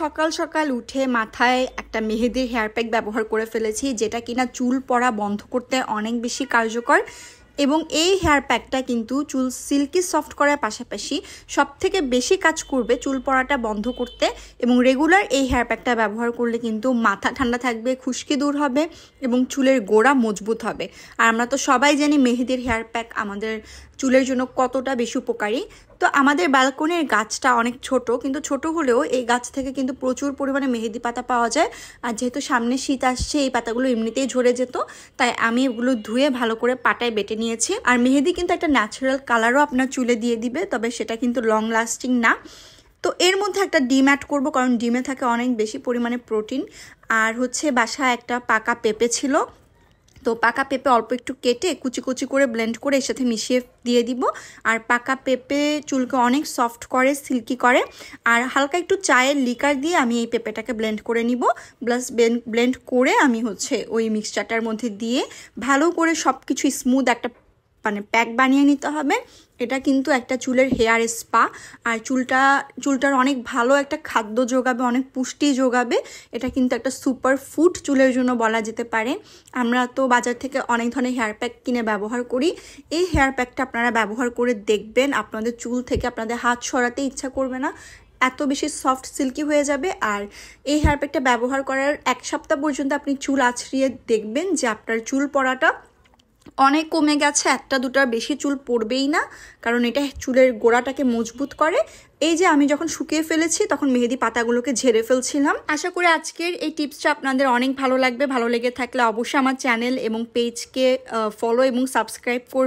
সকাল সকাল উঠে মাথায় একটা মেহেদির হেয়ার প্যাক ব্যবহার করে ফেলেছি যেটা কিনা চুল পড়া বন্ধ করতে অনেক বেশি কার্যকর এবং এই হেয়ার প্যাকটা কিন্তু চুল সিল্কি সফট করার পাশাপাশি সব থেকে বেশি কাজ করবে চুল পড়াটা বন্ধ করতে এবং রেগুলার এই হেয়ার প্যাকটা ব্যবহার করলে কিন্তু মাথা ঠান্ডা থাকবে খুশকি দূর হবে এবং চুলের গোড়া মজবুত হবে আর আমরা তো সবাই জানি মেহেদির হেয়ার প্যাক আমাদের চুলের জন্য কতটা বেশি উপকারী তো আমাদের ব্যালকনির গাছটা অনেক ছোট কিন্তু ছোট হলেও এই গাছ থেকে কিন্তু প্রচুর পরিমাণে মেহেদি পাতা পাওয়া যায় আর যেহেতু সামনে শীত আসছে এই পাতাগুলো এমনিতেই ঝরে যেত তাই আমি এগুলো ধুয়ে ভালো করে পাটায় বেটে নিয়ে নিয়েছি আর মেহেদি কিন্তু একটা ন্যাচারাল কালারও আপনার চুলে দিয়ে দিবে তবে সেটা কিন্তু লং লাস্টিং না তো এর মধ্যে একটা ডিম অ্যাড করবো কারণ ডিমে থাকে অনেক বেশি পরিমাণে প্রোটিন আর হচ্ছে বাসা একটা পাকা পেঁপে ছিল তো পাকা পেঁপে অল্প একটু কেটে কুচি কুচি করে ব্লেন্ড করে এর সাথে মিশিয়ে দিয়ে দিব আর পাকা পেঁপে চুলকে অনেক সফট করে সিল্কি করে আর হালকা একটু চায়ের লিকার দিয়ে আমি এই পেঁপেটাকে ব্লেন্ড করে নিব প্লাস ব্লেন্ড করে আমি হচ্ছে ওই মিক্সচারটার মধ্যে দিয়ে ভালো করে সব কিছু স্মুথ একটা মানে প্যাক বানিয়ে নিতে হবে এটা কিন্তু একটা চুলের হেয়ার স্পা আর চুলটা চুলটার অনেক ভালো একটা খাদ্য যোগাবে অনেক পুষ্টি যোগাবে এটা কিন্তু একটা সুপার ফুড চুলের জন্য বলা যেতে পারে আমরা তো বাজার থেকে অনেক ধরনের হেয়ার প্যাক কিনে ব্যবহার করি এই হেয়ার প্যাকটা আপনারা ব্যবহার করে দেখবেন আপনাদের চুল থেকে আপনাদের হাত সরাতে ইচ্ছা করবে না এত বেশি সফট সিল্কি হয়ে যাবে আর এই হেয়ার প্যাকটা ব্যবহার করার এক সপ্তাহ পর্যন্ত আপনি চুল আছড়িয়ে দেখবেন যে আপনার চুল পড়াটা অনেক কমে গেছে একটা দুটার বেশি চুল পড়বেই না কারণ এটা চুলের গোড়াটাকে মজবুত করে এই যে আমি যখন শুকিয়ে ফেলেছি তখন মেহেদি পাতাগুলোকে ঝেড়ে ফেলছিলাম আশা করি আজকের এই টিপসটা আপনাদের অনেক ভালো লাগবে ভালো লেগে থাকলে অবশ্যই আমার চ্যানেল এবং পেজকে ফলো এবং সাবস্ক্রাইব করবে